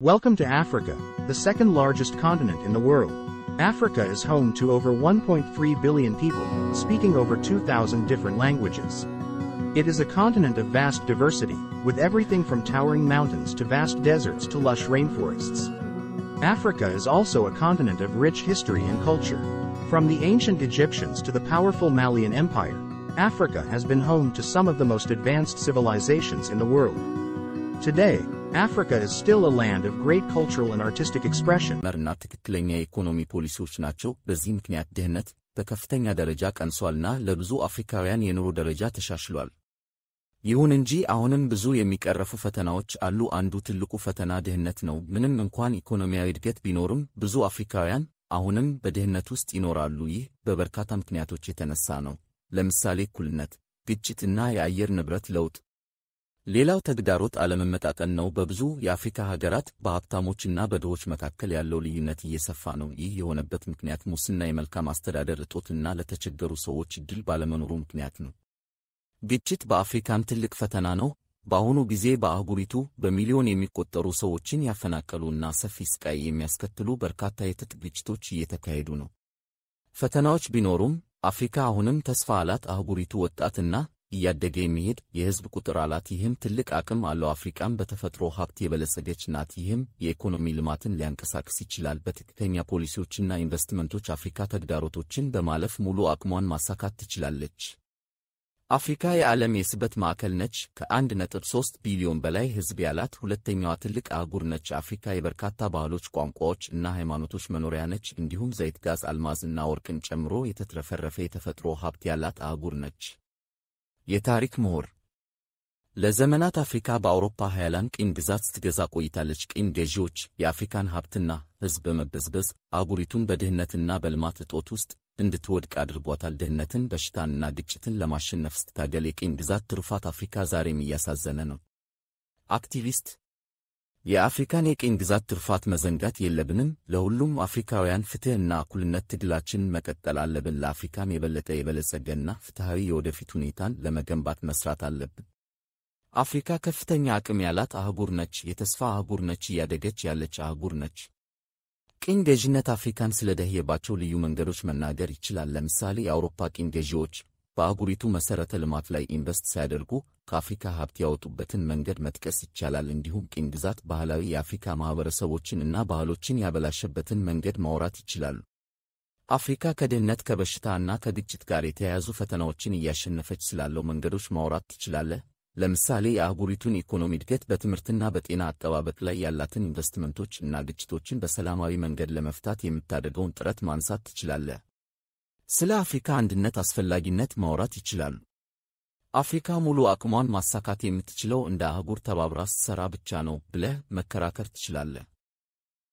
Welcome to Africa, the second largest continent in the world. Africa is home to over 1.3 billion people, speaking over 2,000 different languages. It is a continent of vast diversity, with everything from towering mountains to vast deserts to lush rainforests. Africa is also a continent of rich history and culture. From the ancient Egyptians to the powerful Malian Empire, Africa has been home to some of the most advanced civilizations in the world. Today, አፍሪካ is still a land of great cultural and artistic expression። መርና ትክክለኛ የኢኮኖሚ ፖሊሲዎች ናቸው። በዚህ ምክንያት ድህነት በከፍተኛ ደረጃ ቀንሷልና ለብዙ አፍሪካውያን የኑሮ ደረጃ ተሻሽሏል። ይሁን እንጂ አሁንም ብዙ የሚቀረፉ ፈተናዎች አሉ። አንዱ ትልቁ ፈተና ድህነት ነው። ምንም እንኳን ኢኮኖሚያዊ እድገት ቢኖርም ብዙ አፍሪካውያን አሁንም በድህነት ውስጥ ይኖራሉ። ይህ በበርካታ ምክንያቶች የተነሳ ነው። ለምሳሌ እኩልነት፣ ግጭትና የአየር ንብረት ለውጥ ሌላው ተግዳሮት አለመመጣጠን ነው። በብዙ የአፍሪካ ሀገራት በሀብታሞችና በድሆች መካከል ያለው ልዩነት እየሰፋ ነው። ይህ የሆነበት ምክንያት ሙስና፣ የመልካም አስተዳደር እጦትና ለተቸገሩ ሰዎች እድል ባለመኖሩ ምክንያት ነው። ግጭት በአፍሪካም ትልቅ ፈተና ነው። በአሁኑ ጊዜ በአህጉሪቱ በሚሊዮን የሚቆጠሩ ሰዎችን ያፈናቀሉና ሰፊ ስቃይ የሚያስከትሉ በርካታ የትጥቅ ግጭቶች እየተካሄዱ ነው። ፈተናዎች ቢኖሩም አፍሪካ አሁንም ተስፋ አላት። አህጉሪቱ ወጣትና እያደገ የሚሄድ የህዝብ ቁጥር አላት። ይህም ትልቅ አቅም አለው። አፍሪቃም በተፈጥሮ ሀብት የበለጸገች ናት። ይህም የኢኮኖሚ ልማትን ሊያንቀሳቅስ ይችላል። በትክክለኛ ፖሊሲዎችና ኢንቨስትመንቶች አፍሪካ ተግዳሮቶችን በማለፍ ሙሉ አቅሟን ማሳካት ትችላለች። አፍሪካ የዓለም የስበት ማዕከል ነች። ከ1.3 ቢሊዮን በላይ ህዝብ ያላት ሁለተኛዋ ትልቅ አህጉር ነች። አፍሪካ የበርካታ ባህሎች፣ ቋንቋዎች እና ሃይማኖቶች መኖሪያ ነች። እንዲሁም ዘይት፣ ጋዝ፣ አልማዝ እና ወርቅን ጨምሮ የተትረፈረፈ የተፈጥሮ ሀብት ያላት አህጉር ነች። የታሪክ ምሁር ለዘመናት አፍሪካ በአውሮፓ ኃያላን ቅኝ ግዛት ስትገዛ ቆይታለች። ቅኝ ገዢዎች የአፍሪካን ሀብትና ሕዝብ በመበዝበዝ አጉሪቱን በድህነትና በልማት እጦት ውስጥ እንድትወድቅ አድርጓታል። ድህነትን፣ በሽታንና ግጭትን ለማሸነፍ ስትታገል የቅኝ ግዛት ትሩፋት አፍሪካ ዛሬም እያሳዘነ ነው። አክቲቪስት የአፍሪካን የቅኝ ግዛት ትርፋት መዘንጋት የለብንም። ለሁሉም አፍሪካውያን ፍትሕና እኩልነት ትግላችንን መቀጠል አለብን። ለአፍሪካም የበለጠ የበለጸገና ፍትሐዊ የወደፊት ሁኔታን ለመገንባት መስራት አለብን። አፍሪካ ከፍተኛ አቅም ያላት አህጉር ነች። የተስፋ አህጉር ነች። እያደገች ያለች አህጉር ነች። ቅኝ ገዥነት አፍሪካን ስለደህየባቸው ልዩ መንገዶች መናገር ይችላል። ለምሳሌ የአውሮፓ ቅኝ ገዢዎች በአህጉሪቱ መሠረተ ልማት ላይ ኢንቨስት ሲያደርጉ ከአፍሪካ ሀብት ያወጡበትን መንገድ መጥቀስ ይቻላል። እንዲሁም ቅኝ ግዛት ባህላዊ የአፍሪካ ማኅበረሰቦችን እና ባህሎችን ያበላሸበትን መንገድ ማውራት ይችላሉ። አፍሪካ ከድህነት ከበሽታ እና ከግጭት ጋር የተያያዙ ፈተናዎችን እያሸነፈች ስላለው መንገዶች ማውራት ትችላለህ። ለምሳሌ የአህጉሪቱን ኢኮኖሚ እድገት በትምህርትና በጤና አጠባበቅ ላይ ያላትን ኢንቨስትመንቶች እና ግጭቶችን በሰላማዊ መንገድ ለመፍታት የምታደርገውን ጥረት ማንሳት ትችላለህ። ስለ አፍሪካ አንድነት አስፈላጊነት ማውራት ይችላል አፍሪካ ሙሉ አቅሟን ማሳካት የምትችለው እንደ አህጉር ተባብራ ስትሰራ ብቻ ነው ብለህ መከራከር ትችላለህ።